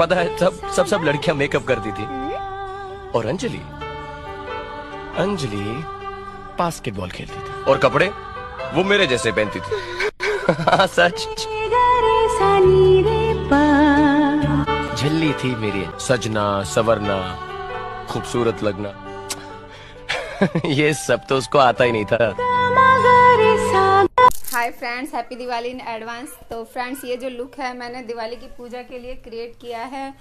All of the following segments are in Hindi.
पता है सब सब सब लड़कियां मेकअप करती थी और अंजलि अंजलि बास्केटबॉल खेलती थी और कपड़े वो मेरे जैसे पहनती थी हाँ, सच झल्ली थी मेरी सजना सवरना खूबसूरत लगना ये सब तो उसको आता ही नहीं था hi friends happy Diwali in advance तो फ्रेंड्स ये जो लुक है मैंने दिवाली की पूजा के लिए क्रिएट किया है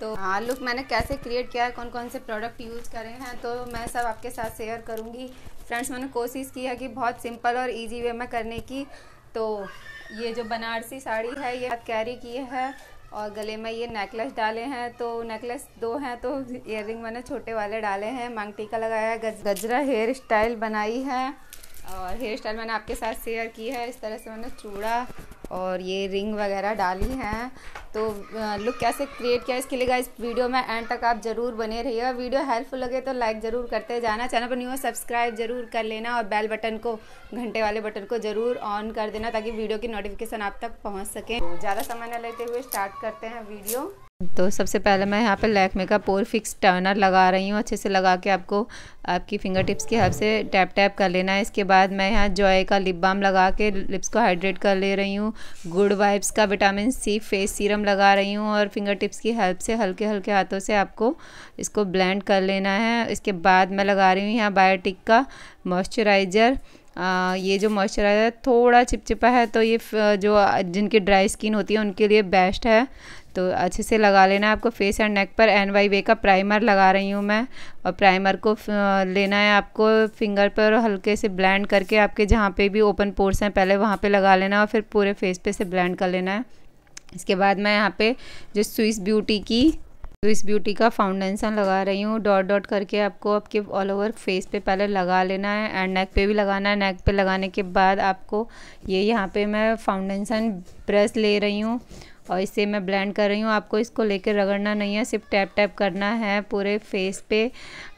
तो हाँ लुक मैंने कैसे क्रिएट किया है कौन कौन से प्रोडक्ट यूज़ करे हैं तो मैं सब आपके साथ शेयर करूँगी फ्रेंड्स मैंने कोशिश की है कि बहुत सिंपल और ईजी वे में करने की तो ये जो बनारसी साड़ी है ये कैरी की है और गले में ये नेकलेस डाले हैं तो नेकलेस दो हैं तो इयर मैंने छोटे वाले डाले हैं मांग टीका लगाया गजरा हेयर स्टाइल बनाई है और हेयर स्टाइल मैंने आपके साथ शेयर की है इस तरह से मैंने चूड़ा और ये रिंग वगैरह डाली हैं तो लुक कैसे क्रिएट किया इसके लिए इस वीडियो में एंड तक आप ज़रूर बने रहिए वीडियो हेल्पफुल लगे तो लाइक ज़रूर करते जाना चैनल पर न्यू सब्सक्राइब ज़रूर कर लेना और बेल बटन को घंटे वाले बटन को ज़रूर ऑन कर देना ताकि वीडियो की नोटिफिकेशन आप तक पहुँच सके तो ज़्यादा समय न लेते हुए स्टार्ट करते हैं वीडियो तो सबसे पहले मैं यहाँ पे लैकमे का पोर फिक्स टर्नर लगा रही हूँ अच्छे से लगा के आपको आपकी फिंगर टिप्स की हेल्प से टैप टैप कर लेना है इसके बाद मैं यहाँ जॉय का लिप बाम लगा के लिप्स को हाइड्रेट कर ले रही हूँ गुड वाइब्स का विटामिन सी फेस सीरम लगा रही हूँ और फिंगर टिप्स की हेल्प से हल्के हल्के हाथों से आपको इसको ब्लेंड कर लेना है इसके बाद मैं लगा रही हूँ यहाँ बायोटिक का मॉइस्चराइज़र ये जो मॉइस्चराइज़र थोड़ा चिपचिपा है तो ये जो जिनकी ड्राई स्किन होती है उनके लिए बेस्ट है तो अच्छे से लगा लेना है आपको फेस एंड नेक पर एन वाई वे का प्राइमर लगा रही हूँ मैं और प्राइमर को लेना है आपको फिंगर पर हल्के से ब्लेंड करके आपके जहाँ पे भी ओपन पोर्स हैं पहले वहाँ पे लगा लेना और फिर पूरे फेस पे से ब्लेंड कर लेना है इसके बाद मैं यहाँ पे जो स्विस ब्यूटी की तो इस ब्यूटी का फाउंडेशन लगा रही हूँ डॉट डॉट करके आपको आपके ऑल ओवर फेस पे पहले लगा लेना है एंड नेक पे भी लगाना है नेक पे लगाने के बाद आपको ये यहाँ पे मैं फाउंडेशन ब्रश ले रही हूँ और इसे मैं ब्लेंड कर रही हूँ आपको इसको लेकर रगड़ना नहीं है सिर्फ टैप टैप करना है पूरे फेस पे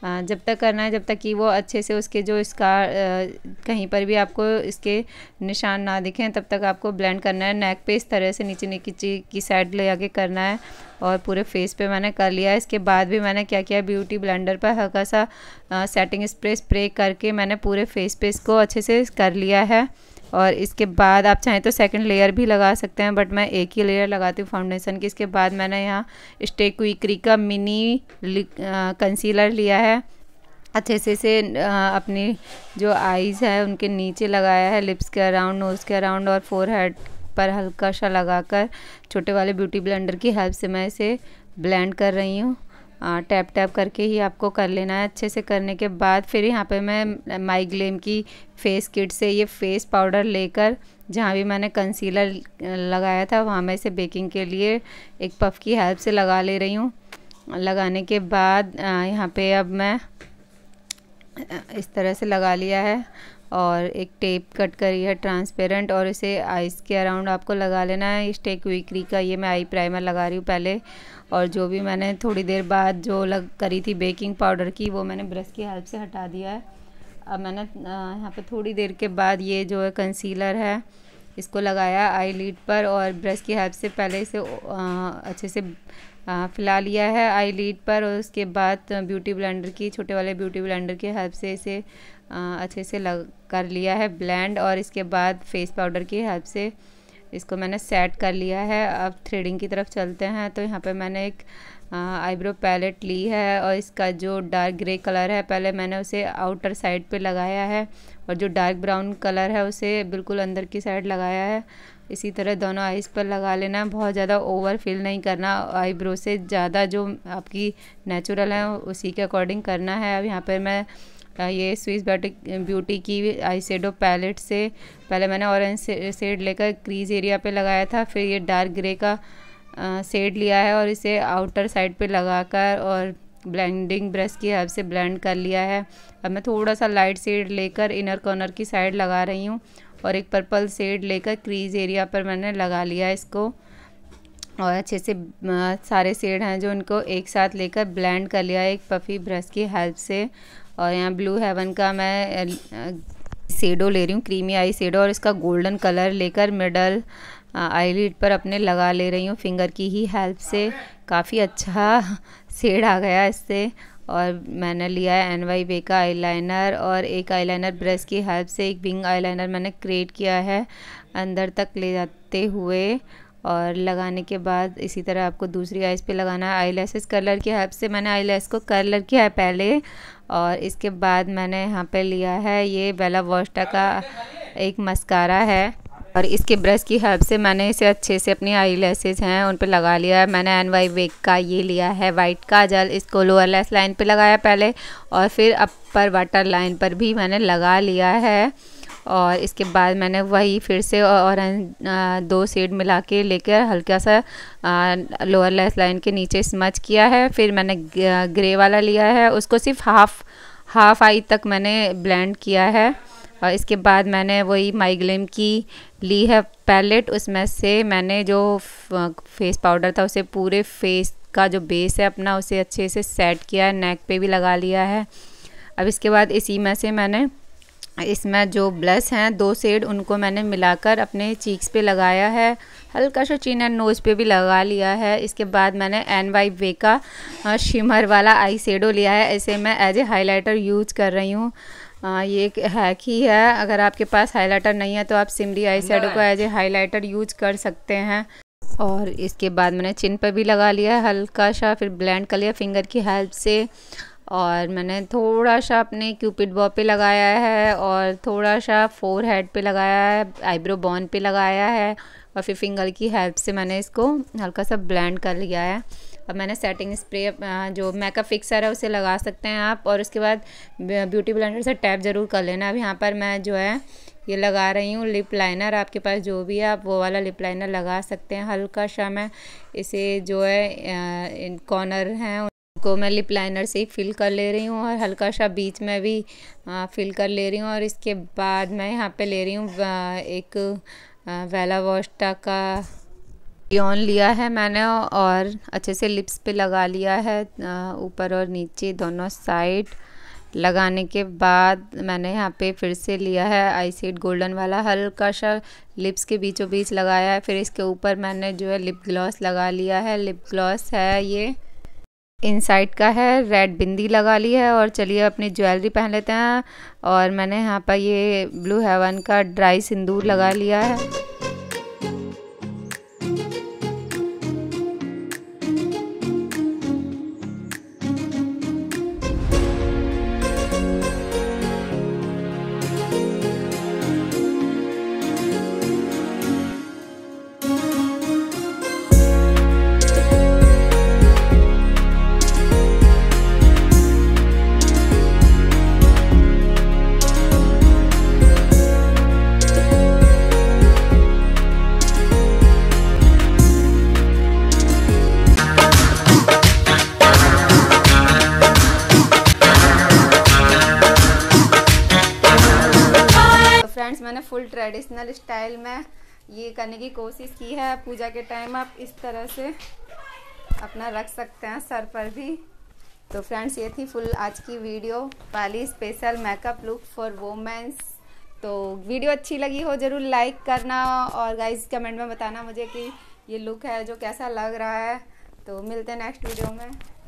जब तक करना है जब तक कि वो अच्छे से उसके जो स्कार कहीं पर भी आपको इसके निशान ना दिखें तब तक आपको ब्लेंड करना है नेक पे इस तरह से नीचे नीचे की साइड ले आके करना है और पूरे फेस पे मैंने कर लिया इसके बाद भी मैंने क्या किया ब्यूटी ब्लेंडर पर हल्का सा सेटिंग स्प्रे स्प्रे करके मैंने पूरे फेस पे इसको अच्छे से कर लिया है और इसके बाद आप चाहें तो सेकंड लेयर भी लगा सकते हैं बट मैं एक ही लेयर लगाती हूँ फाउंडेशन की इसके बाद मैंने यहाँ स्टे क्विकरी का मिनी कंसीलर लिया है अच्छे से से अपनी जो आईज़ है उनके नीचे लगाया है लिप्स के अराउंड नोज़ के अराउंड और फोर हेड पर हल्का सा लगाकर छोटे वाले ब्यूटी ब्लेंडर की हेल्प से मैं इसे ब्लेंड कर रही हूँ टैप टैप करके ही आपको कर लेना है अच्छे से करने के बाद फिर यहाँ पे मैं माइग्लेम की फेस किट से ये फेस पाउडर लेकर जहाँ भी मैंने कंसीलर लगाया था वहाँ मैं इसे बेकिंग के लिए एक पफ की हेल्प से लगा ले रही हूँ लगाने के बाद यहाँ पे अब मैं इस तरह से लगा लिया है और एक टेप कट करी है ट्रांसपेरेंट और इसे आइज़ के अराउंड आपको लगा लेना है टेक विक्री का ये मैं आई प्राइमर लगा रही हूँ पहले और जो भी मैंने थोड़ी देर बाद जो लग करी थी बेकिंग पाउडर की वो मैंने ब्रश की हेल्प से हटा दिया है अब मैंने यहाँ पर थोड़ी देर के बाद ये जो है कंसीलर है इसको लगाया आई लीड पर और ब्रश की हेल्प से पहले इसे अच्छे से फैला लिया है आई लीड पर और उसके बाद ब्यूटी ब्लेंडर की छोटे वाले ब्यूटी ब्लेंडर की हेल्प से इसे अच्छे से लग कर लिया है ब्लेंड और इसके बाद फेस पाउडर की हेल्प से इसको मैंने सेट कर लिया है अब थ्रेडिंग की तरफ चलते हैं तो यहाँ पे मैंने एक आईब्रो पैलेट ली है और इसका जो डार्क ग्रे कलर है पहले मैंने उसे आउटर साइड पे लगाया है और जो डार्क ब्राउन कलर है उसे बिल्कुल अंदर की साइड लगाया है इसी तरह दोनों आइज़ पर लगा लेना बहुत ज़्यादा ओवर फील नहीं करना आईब्रो से ज़्यादा जो आपकी नेचुरल है उसी के अकॉर्डिंग करना है अब यहाँ पर मैं ये स्विस ब्यूटी की आई शेडो पैलेट से पहले मैंने ऑरेंज शेड लेकर क्रीज एरिया पे लगाया था फिर ये डार्क ग्रे का शेड लिया है और इसे आउटर साइड पे लगाकर और ब्लेंडिंग ब्रश की हेल्प से ब्लेंड कर लिया है अब मैं थोड़ा सा लाइट शेड लेकर इनर कॉर्नर की साइड लगा रही हूँ और एक पर्पल शेड लेकर क्रीज एरिया पर मैंने लगा लिया इसको और अच्छे से सारे शेड हैं जो उनको एक साथ लेकर ब्लेंड कर लिया एक पफी ब्रश की हेल्प से और यहाँ ब्लू हेवन का मैं शेडो ले रही हूँ क्रीमी आई शेडो और इसका गोल्डन कलर लेकर मिडल लिड पर अपने लगा ले रही हूँ फिंगर की ही हेल्प से काफ़ी अच्छा शेड आ गया इससे और मैंने लिया है एन वाई बे का आई और एक आईलाइनर ब्रश की हेल्प से एक विंग आई मैंने क्रिएट किया है अंदर तक ले जाते हुए और लगाने के बाद इसी तरह आपको दूसरी आइज़ पे लगाना है आई लेसेस कलर की हेल्प से मैंने आई लेस को कलर किया है पहले और इसके बाद मैंने यहाँ पे लिया है ये बेला वोस्टा का एक मस्कारा है और इसके ब्रश की हेल्प से मैंने इसे अच्छे से अपनी आई लेसेज हैं उन पर लगा लिया है मैंने एन वाई वेक का ये लिया है वाइट का जल इसको लोअर लेस लाइन पे लगाया पहले और फिर अपर वाटर लाइन पर भी मैंने लगा लिया है और इसके बाद मैंने वही फिर से और दो सेड मिला के लेकर हल्का सा लोअर लेस लाइन के नीचे स्मच किया है फिर मैंने ग्रे वाला लिया है उसको सिर्फ हाफ़ हाफ़ आई तक मैंने ब्लेंड किया है और इसके बाद मैंने वही माइग्लेम की ली है पैलेट उसमें से मैंने जो फेस पाउडर था उसे पूरे फेस का जो बेस है अपना उसे अच्छे से सेट किया है नेक पे भी लगा लिया है अब इसके बाद इसी में से मैंने इसमें जो ब्लश हैं दो सेड उनको मैंने मिलाकर अपने चीक्स पे लगाया है हल्का सा चीन एंड नोज़ पे भी लगा लिया है इसके बाद मैंने एन वाई वे का शिमर वाला आई सेडो लिया है ऐसे मैं एज ए हाइलाइटर यूज कर रही हूँ ये एक हैक ही है अगर आपके पास हाइलाइटर नहीं है तो आप सिमरी आई सेडो को एज ए हाईलाइटर यूज कर सकते हैं और इसके बाद मैंने चिन पर भी लगा लिया हल्का सा फिर ब्लेंड कर लिया फिंगर की हेल्प से और मैंने थोड़ा सा अपने क्यूपिड बॉ पे लगाया है और थोड़ा सा फोर हेड पर लगाया है आईब्रो बॉन पे लगाया है और फिर फिंगर की हेल्प से मैंने इसको हल्का सा ब्लेंड कर लिया है अब मैंने सेटिंग स्प्रे जो मेकअप फिक्सर है उसे लगा सकते हैं आप और उसके बाद ब्यूटी ब्लेंडर से टैप ज़रूर कर लेना अब यहाँ पर मैं जो है ये लगा रही हूँ लिप लाइनर आपके पास जो भी है आप वो वाला लिप लाइनर लगा सकते हैं हल्का सा मैं इसे जो है कॉर्नर हैं को मैं लिप लाइनर से ही फिल कर ले रही हूँ और हल्का सा बीच में भी फिल कर ले रही हूँ और इसके बाद मैं यहाँ पे ले रही हूँ एक वेला वॉस्टा का ऑन लिया है मैंने और अच्छे से लिप्स पे लगा लिया है ऊपर और नीचे दोनों साइड लगाने के बाद मैंने यहाँ पे फिर से लिया है आई सीड गोल्डन वाला हल्का सा लिप्स के बीचों बीच लगाया है फिर इसके ऊपर मैंने जो है लिप ग्लॉस लगा लिया है लिप ग्लॉस है ये इनसाइड का है रेड बिंदी लगा ली है और चलिए अपनी ज्वेलरी पहन लेते हैं और मैंने यहाँ पर ये ब्लू हेवन का ड्राई सिंदूर लगा लिया है मैंने फुल ट्रेडिशनल स्टाइल में ये करने की कोशिश की है पूजा के टाइम आप इस तरह से अपना रख सकते हैं सर पर भी तो फ्रेंड्स ये थी फुल आज की वीडियो पाली special makeup look for womens तो वीडियो अच्छी लगी हो ज़रूर लाइक करना और गाइज कमेंट में बताना मुझे कि ये लुक है जो कैसा लग रहा है तो मिलते हैं नेक्स्ट वीडियो में